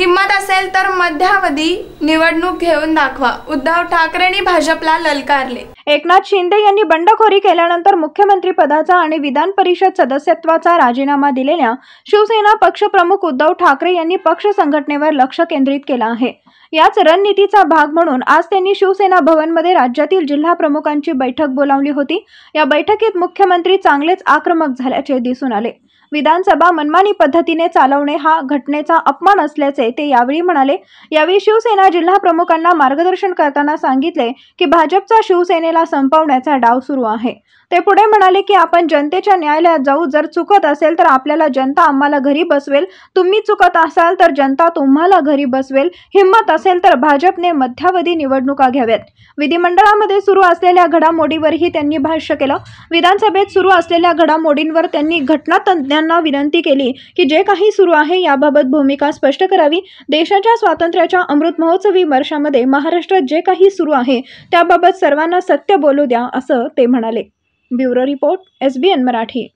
हिम्मत असेल तर मध्यावधी निवडणूक घेऊन दाखवा उद्धव ठाकरेंनी भाजपला ललकारले एकनाथ शिंदे यांनी बंडखोरी केल्यानंतर मुख्यमंत्री पदाचा आणि विधान परिषद सदस्यत्वाचा राजीनामा दिलेल्या शिवसेना पक्षप्रमुख उद्धव ठाकरे यांनी पक्ष संघटनेवर लक्ष केंद्रित केलं आहे याच रणनीतीचा भाग म्हणून आज त्यांनी शिवसेना भवनमध्ये राज्यातील जिल्हा प्रमुखांची बैठक बोलावली होती या बैठकीत मुख्यमंत्री चांगलेच आक्रमक झाल्याचे दिसून आले विधानसभा मनमानी पद्धतीने चालवणे हा घटनेचा अपमान असल्याचे ते यावेळी म्हणाले यावेळी शिवसेना जिल्हा प्रमुखांना मार्गदर्शन करताना सांगितले की भाजपचा शिवसेनेला संपवण्याचा डाव सुरू आहे ते पुढे म्हणाले की आपण जनतेच्या न्यायालयात जाऊ जर चुकत असेल तर आपल्याला जनता आम्हाला घरी बसवेल तुम्ही चुकत असाल तर जनता तुम्हाला घरी बसवेल हिंमत असेल तर भाजपने मध्यावधी निवडणुका घ्याव्यात विधिमंडळामध्ये सुरू असलेल्या घडामोडीवरही त्यांनी भाष्य केलं विधानसभेत सुरू असलेल्या घडामोडींवर त्यांनी घटनातज्ञांना विनंती केली की जे काही सुरू आहे याबाबत भूमिका स्पष्ट करावी देशाच्या स्वातंत्र्याच्या अमृत महोत्सवी वर्षामध्ये महाराष्ट्रात जे काही सुरू आहे त्याबाबत सर्वांना सत्य बोलू द्या असं ते म्हणाले bureau report S B N Marathi